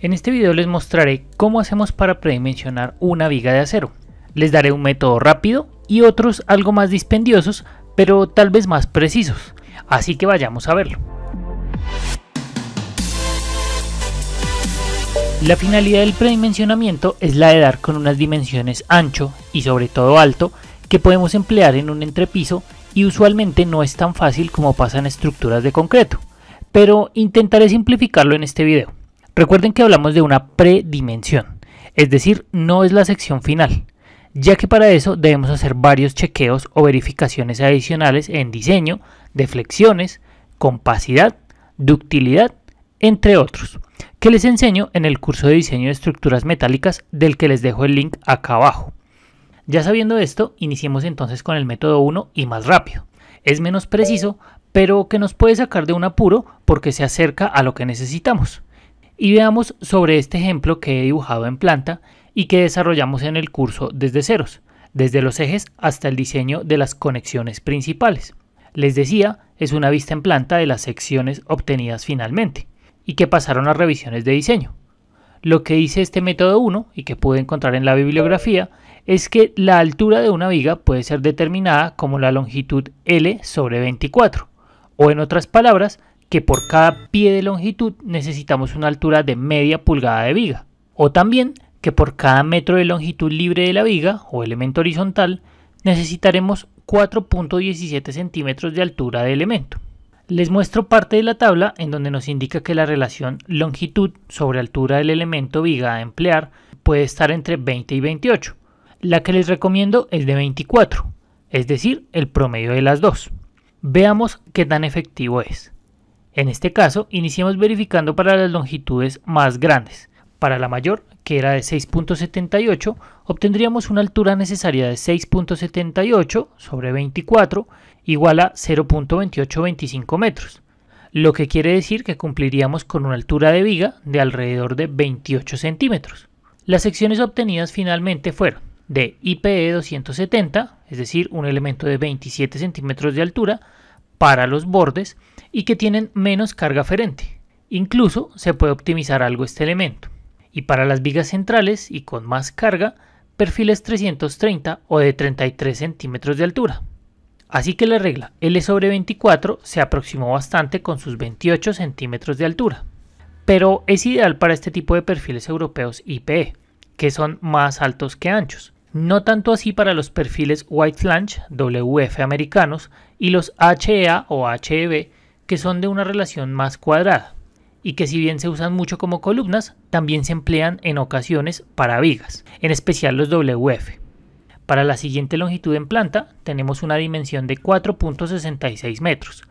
En este video les mostraré cómo hacemos para predimensionar una viga de acero. Les daré un método rápido y otros algo más dispendiosos, pero tal vez más precisos. Así que vayamos a verlo. La finalidad del predimensionamiento es la de dar con unas dimensiones ancho y sobre todo alto que podemos emplear en un entrepiso y usualmente no es tan fácil como pasa en estructuras de concreto, pero intentaré simplificarlo en este video. Recuerden que hablamos de una predimensión, es decir, no es la sección final, ya que para eso debemos hacer varios chequeos o verificaciones adicionales en diseño, deflexiones, compacidad, ductilidad, entre otros, que les enseño en el curso de diseño de estructuras metálicas del que les dejo el link acá abajo. Ya sabiendo esto, iniciemos entonces con el método 1 y más rápido. Es menos preciso, pero que nos puede sacar de un apuro porque se acerca a lo que necesitamos y veamos sobre este ejemplo que he dibujado en planta y que desarrollamos en el curso desde ceros, desde los ejes hasta el diseño de las conexiones principales. Les decía, es una vista en planta de las secciones obtenidas finalmente y que pasaron a revisiones de diseño. Lo que dice este método 1 y que pude encontrar en la bibliografía es que la altura de una viga puede ser determinada como la longitud L sobre 24, o en otras palabras, que por cada pie de longitud necesitamos una altura de media pulgada de viga. O también que por cada metro de longitud libre de la viga o elemento horizontal necesitaremos 4.17 centímetros de altura de elemento. Les muestro parte de la tabla en donde nos indica que la relación longitud sobre altura del elemento viga a emplear puede estar entre 20 y 28. La que les recomiendo es de 24, es decir, el promedio de las dos. Veamos qué tan efectivo es. En este caso, iniciamos verificando para las longitudes más grandes. Para la mayor, que era de 6.78, obtendríamos una altura necesaria de 6.78 sobre 24, igual a 0.2825 metros, lo que quiere decir que cumpliríamos con una altura de viga de alrededor de 28 centímetros. Las secciones obtenidas finalmente fueron de IPE 270, es decir, un elemento de 27 centímetros de altura, para los bordes y que tienen menos carga aferente. Incluso se puede optimizar algo este elemento. Y para las vigas centrales y con más carga, perfiles 330 o de 33 centímetros de altura. Así que la regla L sobre 24 se aproximó bastante con sus 28 centímetros de altura. Pero es ideal para este tipo de perfiles europeos IPE, que son más altos que anchos, no tanto así para los perfiles White Flange, WF americanos, y los HEA o HEB, que son de una relación más cuadrada, y que si bien se usan mucho como columnas, también se emplean en ocasiones para vigas, en especial los WF. Para la siguiente longitud en planta tenemos una dimensión de 4.66 metros,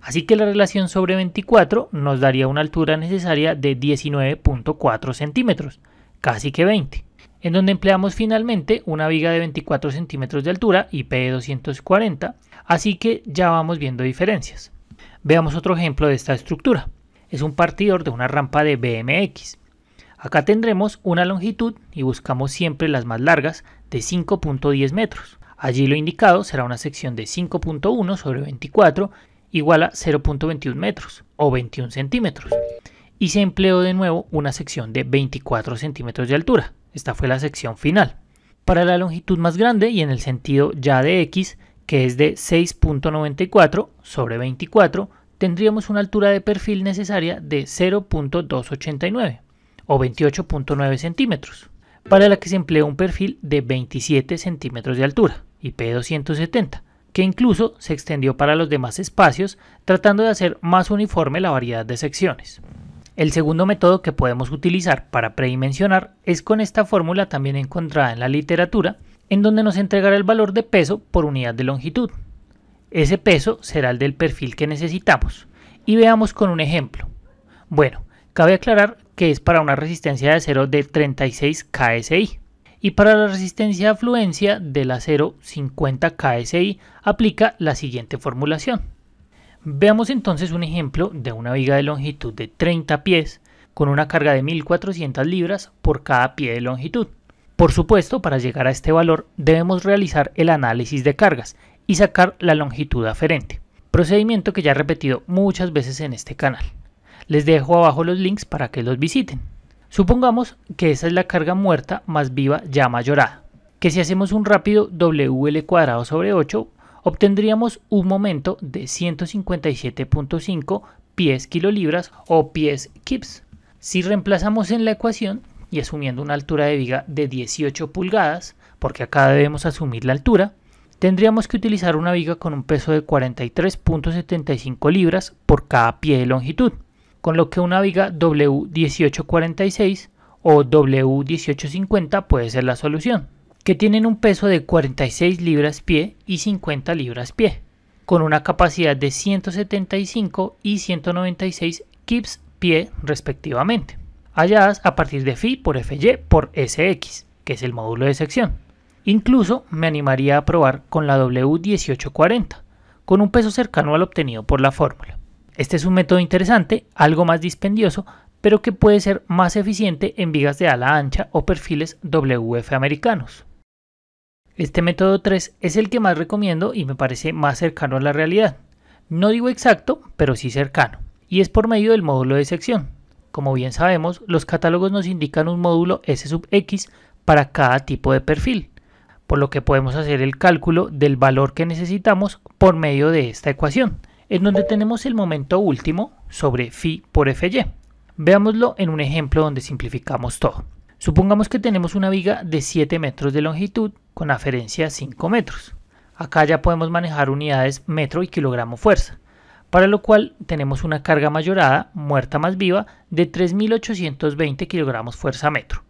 así que la relación sobre 24 nos daría una altura necesaria de 19.4 centímetros, casi que 20 en donde empleamos finalmente una viga de 24 centímetros de altura y IP240, así que ya vamos viendo diferencias. Veamos otro ejemplo de esta estructura. Es un partidor de una rampa de BMX. Acá tendremos una longitud y buscamos siempre las más largas de 5.10 metros. Allí lo indicado será una sección de 5.1 sobre 24 igual a 0.21 metros o 21 centímetros y se empleó de nuevo una sección de 24 centímetros de altura. Esta fue la sección final. Para la longitud más grande y en el sentido ya de X, que es de 6.94 sobre 24, tendríamos una altura de perfil necesaria de 0.289 o 28.9 centímetros, para la que se empleó un perfil de 27 centímetros de altura, IP270, que incluso se extendió para los demás espacios, tratando de hacer más uniforme la variedad de secciones. El segundo método que podemos utilizar para predimensionar es con esta fórmula también encontrada en la literatura, en donde nos entregará el valor de peso por unidad de longitud. Ese peso será el del perfil que necesitamos. Y veamos con un ejemplo. Bueno, cabe aclarar que es para una resistencia de acero de 36 KSI. Y para la resistencia de afluencia del acero 50 KSI aplica la siguiente formulación. Veamos entonces un ejemplo de una viga de longitud de 30 pies con una carga de 1400 libras por cada pie de longitud. Por supuesto, para llegar a este valor debemos realizar el análisis de cargas y sacar la longitud aferente, procedimiento que ya he repetido muchas veces en este canal. Les dejo abajo los links para que los visiten. Supongamos que esa es la carga muerta más viva ya mayorada, que si hacemos un rápido WL cuadrado sobre 8 obtendríamos un momento de 157.5 pies kilolibras o pies kips. Si reemplazamos en la ecuación y asumiendo una altura de viga de 18 pulgadas, porque acá debemos asumir la altura, tendríamos que utilizar una viga con un peso de 43.75 libras por cada pie de longitud, con lo que una viga W1846 o W1850 puede ser la solución que tienen un peso de 46 libras-pie y 50 libras-pie, con una capacidad de 175 y 196 kips-pie respectivamente, halladas a partir de Fi por fy por sx, que es el módulo de sección. Incluso me animaría a probar con la W1840, con un peso cercano al obtenido por la fórmula. Este es un método interesante, algo más dispendioso, pero que puede ser más eficiente en vigas de ala ancha o perfiles WF americanos. Este método 3 es el que más recomiendo y me parece más cercano a la realidad. No digo exacto, pero sí cercano. Y es por medio del módulo de sección. Como bien sabemos, los catálogos nos indican un módulo S sub X para cada tipo de perfil, por lo que podemos hacer el cálculo del valor que necesitamos por medio de esta ecuación, en donde tenemos el momento último sobre phi por fy. Veámoslo en un ejemplo donde simplificamos todo. Supongamos que tenemos una viga de 7 metros de longitud con aferencia 5 metros. Acá ya podemos manejar unidades metro y kilogramo fuerza, para lo cual tenemos una carga mayorada, muerta más viva, de 3.820 kilogramos fuerza metro.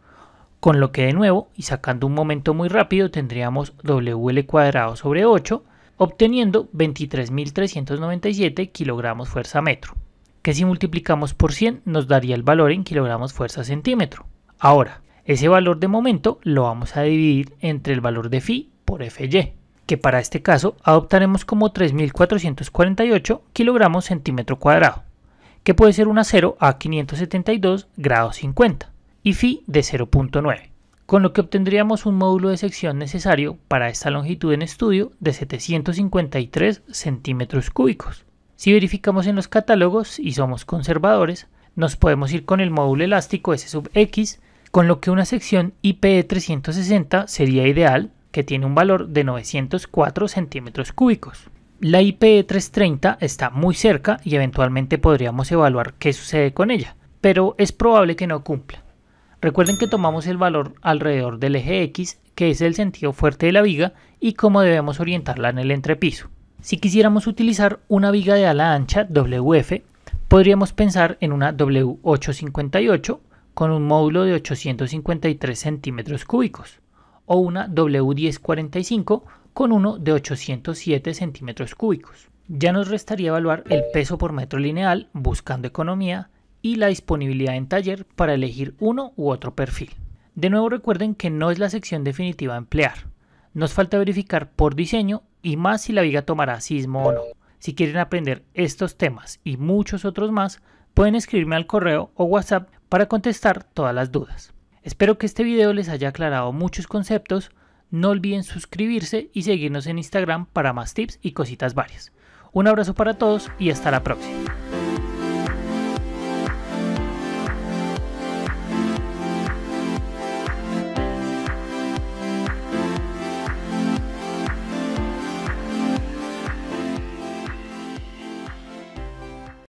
Con lo que de nuevo, y sacando un momento muy rápido, tendríamos WL cuadrado sobre 8, obteniendo 23.397 kilogramos fuerza metro, que si multiplicamos por 100 nos daría el valor en kilogramos fuerza centímetro. Ahora, ese valor de momento lo vamos a dividir entre el valor de phi por fy, que para este caso adoptaremos como 3.448 kilogramos centímetro cuadrado, que puede ser una 0 a 572 grados 50, y phi de 0.9, con lo que obtendríamos un módulo de sección necesario para esta longitud en estudio de 753 centímetros cúbicos. Si verificamos en los catálogos y somos conservadores, nos podemos ir con el módulo elástico S sub x con lo que una sección IPE360 sería ideal, que tiene un valor de 904 centímetros cúbicos. La IPE330 está muy cerca y eventualmente podríamos evaluar qué sucede con ella, pero es probable que no cumpla. Recuerden que tomamos el valor alrededor del eje X, que es el sentido fuerte de la viga, y cómo debemos orientarla en el entrepiso. Si quisiéramos utilizar una viga de ala ancha WF, podríamos pensar en una W858 con un módulo de 853 centímetros cúbicos o una W1045 con uno de 807 centímetros cúbicos. Ya nos restaría evaluar el peso por metro lineal buscando economía y la disponibilidad en taller para elegir uno u otro perfil. De nuevo recuerden que no es la sección definitiva a emplear. Nos falta verificar por diseño y más si la viga tomará sismo o no. Si quieren aprender estos temas y muchos otros más, pueden escribirme al correo o WhatsApp para contestar todas las dudas. Espero que este video les haya aclarado muchos conceptos, no olviden suscribirse y seguirnos en Instagram para más tips y cositas varias. Un abrazo para todos y hasta la próxima.